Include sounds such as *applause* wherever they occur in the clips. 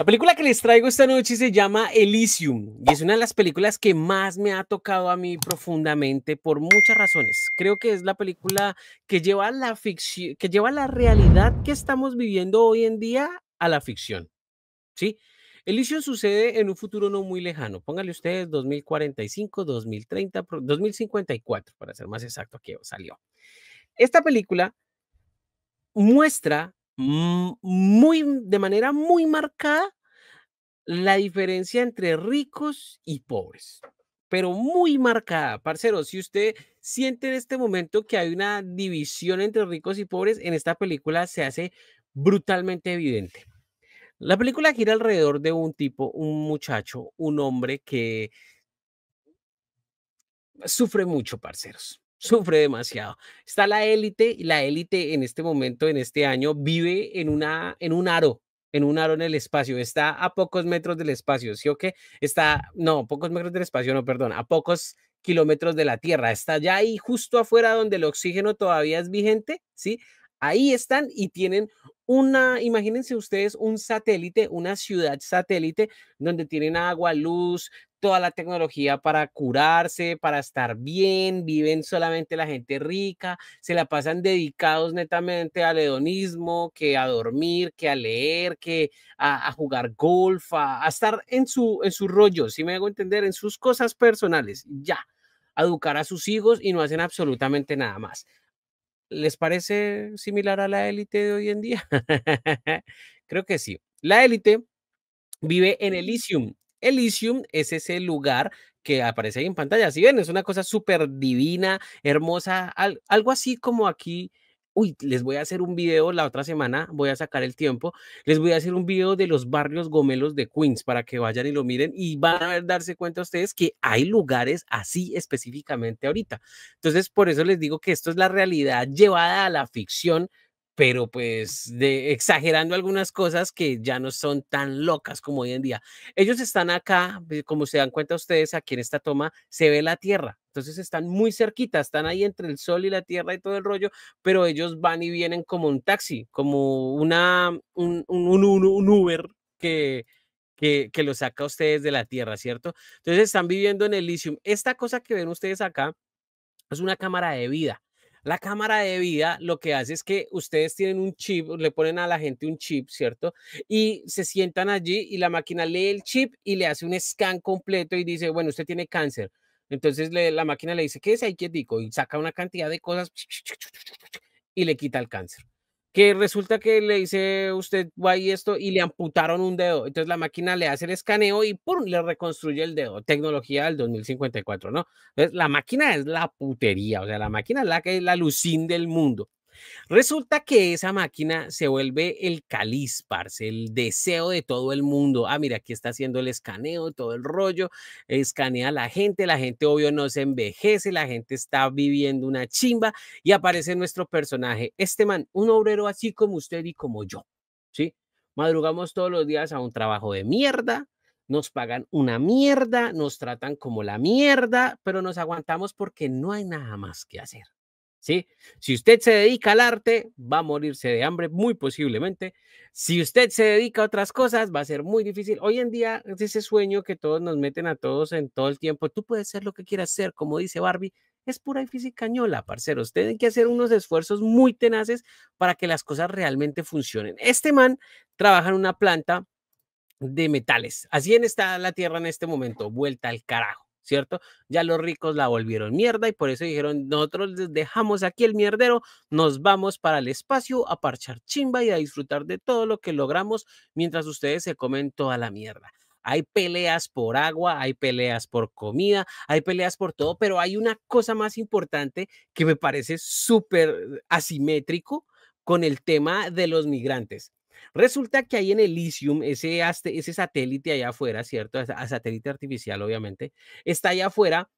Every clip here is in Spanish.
La película que les traigo esta noche se llama Elysium y es una de las películas que más me ha tocado a mí profundamente por muchas razones. Creo que es la película que lleva la ficción, que lleva la realidad que estamos viviendo hoy en día a la ficción. ¿Sí? Elysium sucede en un futuro no muy lejano. Pónganle ustedes 2045, 2030, 2054 para ser más exacto que salió. Esta película muestra muy, de manera muy marcada la diferencia entre ricos y pobres, pero muy marcada. parceros, si usted siente en este momento que hay una división entre ricos y pobres, en esta película se hace brutalmente evidente. La película gira alrededor de un tipo, un muchacho, un hombre que sufre mucho, parceros sufre demasiado. Está la élite y la élite en este momento, en este año, vive en, una, en un aro, en un aro en el espacio. Está a pocos metros del espacio, ¿sí o qué? Está, no, pocos metros del espacio, no, perdón, a pocos kilómetros de la Tierra. Está ya ahí justo afuera donde el oxígeno todavía es vigente, ¿sí? Ahí están y tienen una, imagínense ustedes un satélite, una ciudad satélite donde tienen agua, luz, toda la tecnología para curarse, para estar bien, viven solamente la gente rica, se la pasan dedicados netamente al hedonismo, que a dormir, que a leer, que a, jugar golf, a, estar en su, en su rollo, si me hago entender, en sus cosas personales, ya, a educar a sus hijos y no hacen absolutamente nada más. ¿Les parece similar a la élite de hoy en día? *laughs* Creo que sí. La élite vive en Elysium, Elysium es ese lugar que aparece ahí en pantalla. Si ven, es una cosa súper divina, hermosa, algo así como aquí. Uy, les voy a hacer un video la otra semana, voy a sacar el tiempo, les voy a hacer un video de los barrios gomelos de Queens para que vayan y lo miren y van a darse cuenta ustedes que hay lugares así específicamente ahorita. Entonces, por eso les digo que esto es la realidad llevada a la ficción pero pues exagerando algunas cosas que ya no son tan locas como hoy en día. Ellos están acá, como se dan cuenta ustedes, aquí en esta toma se ve la Tierra, entonces están muy cerquita, están ahí entre el Sol y la Tierra y todo el rollo, pero ellos van y vienen como un taxi, como una, un, Uber que, que, lo saca a ustedes de la Tierra, ¿cierto? Entonces están viviendo en el Elysium. Esta cosa que ven ustedes acá es una cámara de vida. La cámara de vida lo que hace es que ustedes tienen un chip, le ponen a la gente un chip, ¿cierto? Y se sientan allí y la máquina lee el chip y le hace un scan completo y dice, bueno, usted tiene cáncer. Entonces la máquina le dice, ¿qué es ahí, quietico? Y saca una cantidad de cosas y le quita el cáncer que resulta que le dice usted guay esto y le amputaron un dedo. Entonces la máquina le hace el escaneo y ¡pum! le reconstruye el dedo. Tecnología del 2054, ¿no? Entonces la máquina es la putería, o sea, la máquina es la que es la lucín del mundo. Resulta que esa máquina se vuelve el caliz, el deseo de todo el mundo. Ah, mira, aquí está haciendo el escaneo, todo el rollo, escanea a la gente, la gente obvio no se envejece, la gente está viviendo una chimba y aparece nuestro personaje, este man, un obrero así como usted y como yo, ¿sí? Madrugamos todos los días a un trabajo de mierda, nos pagan una mierda, nos tratan como la mierda, pero nos aguantamos porque no hay nada más que hacer. Si usted se dedica al arte, va a morirse de hambre muy posiblemente. Si usted se dedica a otras cosas, va a ser muy difícil. Hoy en día es ese sueño que todos nos meten a todos en todo el tiempo. Tú puedes ser lo que quieras ser, como dice Barbie. Es pura y ñola, parceros. Tienen que hacer unos esfuerzos muy tenaces para que las cosas realmente funcionen. Este man trabaja en una planta de metales. Así en está la Tierra en este momento, vuelta al carajo. ¿cierto? Ya los ricos la volvieron mierda y por eso dijeron, nosotros les dejamos aquí el mierdero, nos vamos para el espacio a parchar chimba y a disfrutar de todo lo que logramos mientras ustedes se comen toda la mierda. Hay peleas por agua, hay peleas por comida, hay peleas por todo, pero hay una cosa más importante que me parece súper eh, asimétrico con el tema de los migrantes. Resulta que hay en Elysium, ese, ese satélite allá afuera, ¿cierto? A satélite artificial, obviamente, está allá afuera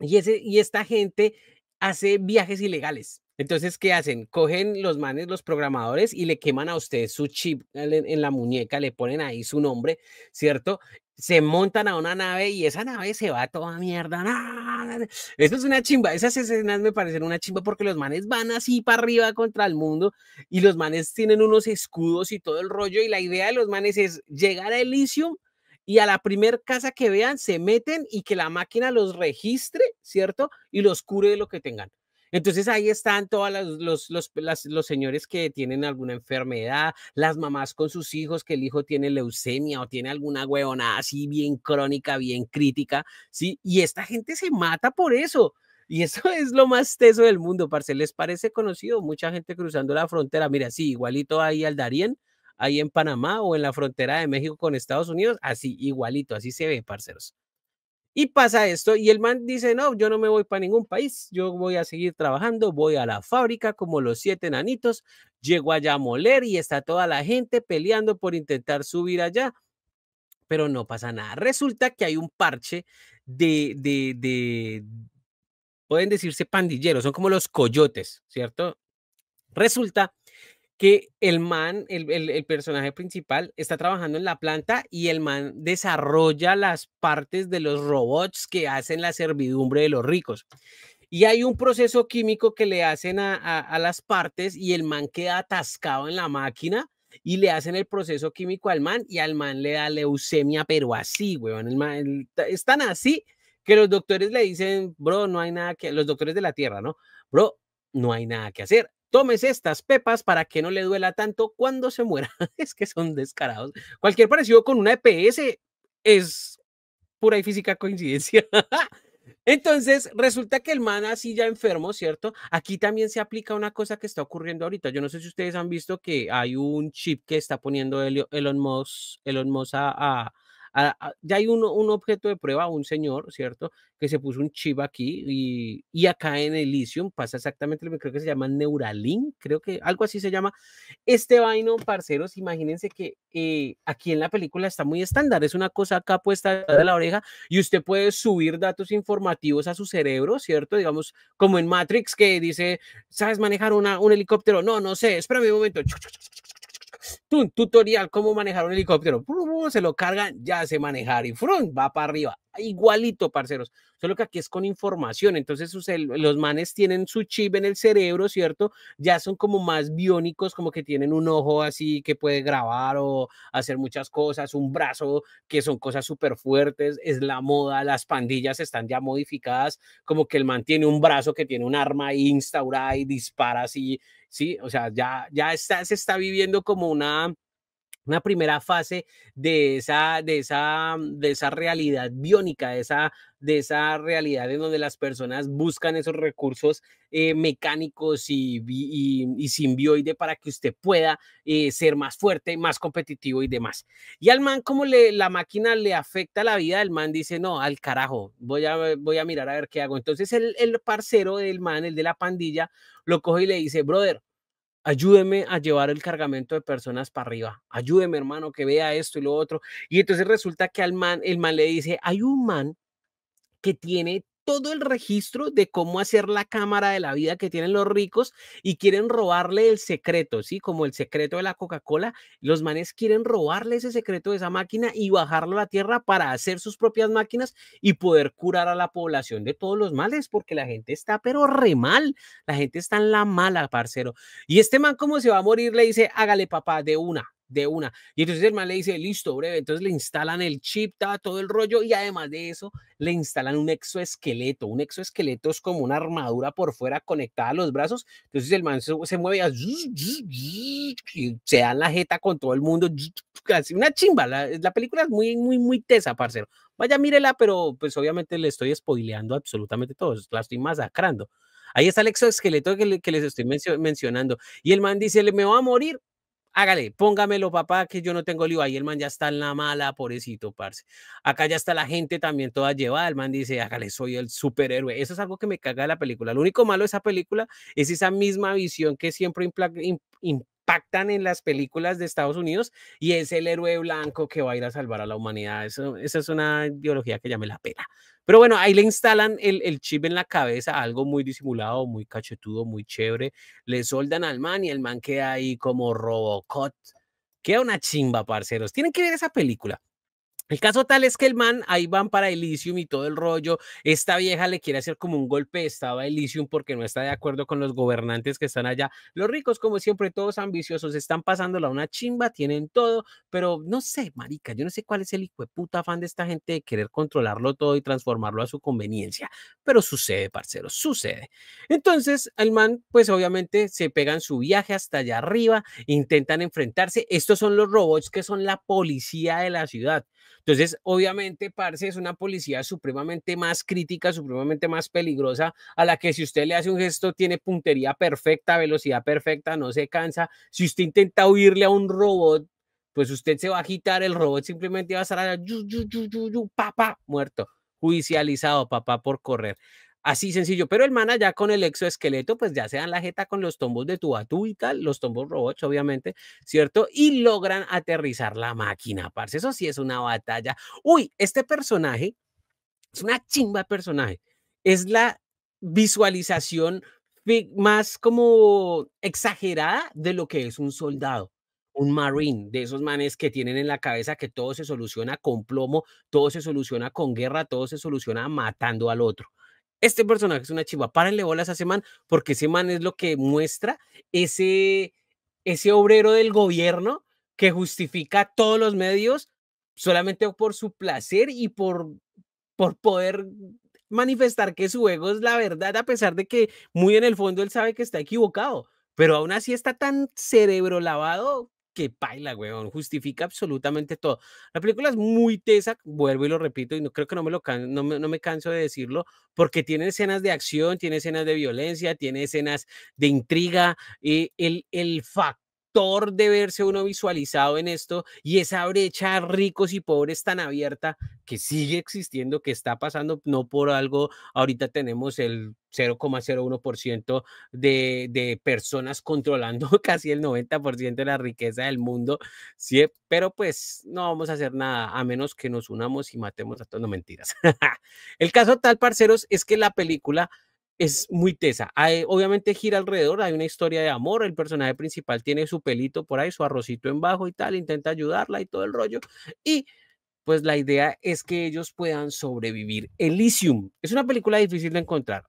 y, ese, y esta gente hace viajes ilegales. Entonces, ¿qué hacen? Cogen los manes, los programadores, y le queman a ustedes su chip en, la muñeca, le ponen ahí su nombre, ¿cierto? se montan a una nave y esa nave se va a toda mierda. ¡Ah! esto es una chimba. Esas escenas me parecen una chimba porque los manes van así para arriba contra el mundo y los manes tienen unos escudos y todo el rollo. Y la idea de los manes es llegar a Elysium y a la primer casa que vean se meten y que la máquina los registre, ¿cierto? Y los cure de lo que tengan. Entonces ahí están todos los, los, señores que tienen alguna enfermedad, las mamás con sus hijos, que el hijo tiene leucemia o tiene alguna huevona así bien crónica, bien crítica, ¿sí? Y esta gente se mata por eso. Y eso *laughs* es lo más teso del mundo, parce. ¿Les parece conocido? Mucha gente cruzando la frontera. Mira, sí, igualito ahí al Darien, ahí en Panamá o en la frontera de México con Estados Unidos. Así, igualito, así se ve, parceros. Y pasa esto, y el man dice, no, yo no me voy para ningún país, yo voy a seguir trabajando, voy a la fábrica como los siete nanitos, llego allá a moler y está toda la gente peleando por intentar subir allá, pero no pasa nada. Resulta que hay un parche de, de, de pueden decirse pandilleros, son como los coyotes, ¿cierto? Resulta que el man, el, personaje principal, está trabajando en la planta y el man desarrolla las partes de los robots que hacen la servidumbre de los ricos. Y hay un proceso químico que le hacen a, las partes y el man queda atascado en la máquina y le hacen el proceso químico al man y al man le da leucemia, pero así, weón. El así que los doctores le dicen, bro, no hay nada que, los doctores de la Tierra, ¿no? Bro, no hay nada que hacer tomes estas pepas para que no le duela tanto cuando se muera. *laughs* es que son descarados. Cualquier parecido con una EPS es pura y física coincidencia. *laughs* Entonces, resulta que el man así ya enfermo, ¿cierto? Aquí también se aplica una cosa que está ocurriendo ahorita. Yo no sé si ustedes han visto que hay un chip que está poniendo Elon Musk, Elon a ya hay un, un, objeto de prueba, un señor, ¿cierto? Que se puso un chiva aquí y, y acá en Elysium pasa exactamente lo que creo que se llama Neuralink, creo que algo así se llama. Este vaino, parceros, imagínense que eh, aquí en la película está muy estándar, es una cosa acá puesta de la oreja y usted puede subir datos informativos a su cerebro, ¿cierto? Digamos, como en Matrix que dice, ¿sabes manejar una, un helicóptero? No, no sé, espérame un momento. tutorial, cómo manejar un helicóptero se lo cargan, ya se manejar y frun va para arriba. Igualito, parceros. Solo que aquí es con información. Entonces, los manes tienen su chip en el cerebro, ¿cierto? Ya son como más biónicos, como que tienen un ojo así que puede grabar o hacer muchas cosas, un brazo que son cosas súper fuertes. Es la moda, las pandillas están ya modificadas, como que el man tiene un brazo que tiene un arma instaurada y dispara así, ¿sí? O sea, ya, ya está, se está viviendo como una una primera fase de esa, de esa, de esa realidad biónica, de esa, de esa realidad en donde las personas buscan esos recursos eh, mecánicos y, y, simbioide para que usted pueda eh, ser más fuerte, más competitivo y demás. Y al man, como le, la máquina le afecta la vida, el man dice, no, al carajo, voy a, voy a mirar a ver qué hago. Entonces el, el parcero del man, el de la pandilla, lo coge y le dice, brother, ayúdeme a llevar el cargamento de personas para arriba, ayúdeme hermano que vea esto y lo otro. Y entonces resulta que al man, el man le dice, hay un man que tiene todo el registro de cómo hacer la cámara de la vida que tienen los ricos y quieren robarle el secreto, ¿sí? Como el secreto de la Coca-Cola, los manes quieren robarle ese secreto de esa máquina y bajarlo a la tierra para hacer sus propias máquinas y poder curar a la población de todos los males, porque la gente está pero re mal, la gente está en la mala, parcero. Y este man como se va a morir le dice, hágale papá, de una, de una. Y entonces el man le dice, listo, breve. Entonces le instalan el chip, todo el rollo y además de eso le instalan un exoesqueleto. Un exoesqueleto es como una armadura por fuera conectada a los brazos. Entonces el man se, mueve y, se da la jeta con todo el mundo. casi una chimba. La, película es muy, muy, muy tesa, parcero. Vaya, mírela, pero pues obviamente le estoy spoileando absolutamente todo. La estoy masacrando. Ahí está el exoesqueleto que, les estoy mencionando. Y el man dice, me va a morir hágale, póngamelo, papá, que yo no tengo lío. Ahí el man ya está en la mala, pobrecito, parce. Acá ya está la gente también toda llevada. El man dice, hágale, soy el superhéroe. Eso es algo que me caga de la película. Lo único malo de esa película es esa misma visión que siempre implica pactan en las películas de Estados Unidos y es el héroe blanco que va a ir a salvar a la humanidad. esa es una ideología que llame la pena. Pero bueno, ahí le instalan el, chip en la cabeza, algo muy disimulado, muy cachetudo, muy chévere. Le soldan al man y el man queda ahí como Robocot. Queda una chimba, parceros. Tienen que ver esa película. El caso tal es que el man, ahí van para Elysium y todo el rollo, esta vieja le quiere hacer como un golpe de estado a Elysium porque no está de acuerdo con los gobernantes que están allá. Los ricos, como siempre, todos ambiciosos, están pasándola una chimba, tienen todo, pero no sé, marica, yo no sé cuál es el hijo de puta afán de esta gente de querer controlarlo todo y transformarlo a su conveniencia, pero sucede, parcero, sucede. Entonces, el man, pues obviamente, se pegan su viaje hasta allá arriba, intentan enfrentarse. Estos son los robots que son la policía de la ciudad entonces, obviamente, Parce es una policía supremamente más crítica, supremamente más peligrosa, a la que si usted le hace un gesto tiene puntería perfecta, velocidad perfecta, no se cansa. Si usted intenta huirle a un robot, pues usted se va a agitar, el robot simplemente va a estar allá, yu, yu, yu, papá, muerto, judicializado, papá, por correr. Así sencillo, pero el man ya con el exoesqueleto, pues ya se dan la jeta con los tombos de tu y tal, los tombos robots, obviamente, ¿cierto? Y logran aterrizar la máquina, parce. Eso sí es una batalla. Uy, este personaje es una chimba personaje. Es la visualización más como exagerada de lo que es un soldado un marine, de esos manes que tienen en la cabeza que todo se soluciona con plomo, todo se soluciona con guerra, todo se soluciona matando al otro este personaje es una chiva, párenle bolas a ese porque ese es lo que muestra ese, ese obrero del gobierno que justifica todos los medios solamente por su placer y por, por poder manifestar que su ego es la verdad, a pesar de que muy en el fondo él sabe que está equivocado, pero aún así está tan cerebro lavado que baila weón. Justifica absolutamente todo. La película es muy tesa, vuelvo y lo repito, y no creo que no me, lo no, me, canso de decirlo, porque tiene escenas de acción, tiene escenas de violencia, tiene escenas de intriga. Eh, el, el de verse uno visualizado en esto y esa brecha ricos y pobres tan abierta que sigue existiendo, que está pasando, no por algo, ahorita tenemos el 0,01% de, de personas controlando *laughs* casi el 90% de la riqueza del mundo, ¿sí? pero pues no vamos a hacer nada a menos que nos unamos y matemos a todos, no mentiras. *laughs* el caso tal, parceros, es que la película es muy tesa. obviamente gira alrededor, hay una historia de amor, el personaje principal tiene su pelito por ahí, su arrocito en bajo y tal, intenta ayudarla y todo el rollo. Y pues la idea es que ellos puedan sobrevivir. Elysium es una película difícil de encontrar.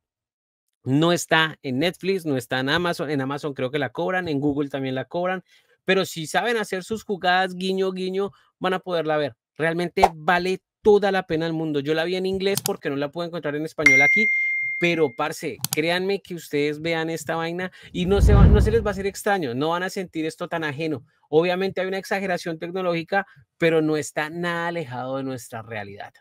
No está en Netflix, no está en Amazon. En Amazon creo que la cobran, en Google también la cobran. Pero si saben hacer sus jugadas, guiño, guiño, van a poderla ver. Realmente vale toda la pena al mundo. Yo la vi en inglés porque no la puedo encontrar en español aquí, pero parce, créanme que ustedes vean esta vaina y no se, no se les va a hacer extraño, no van a sentir esto tan ajeno. Obviamente hay una exageración tecnológica, pero no está nada alejado de nuestra realidad.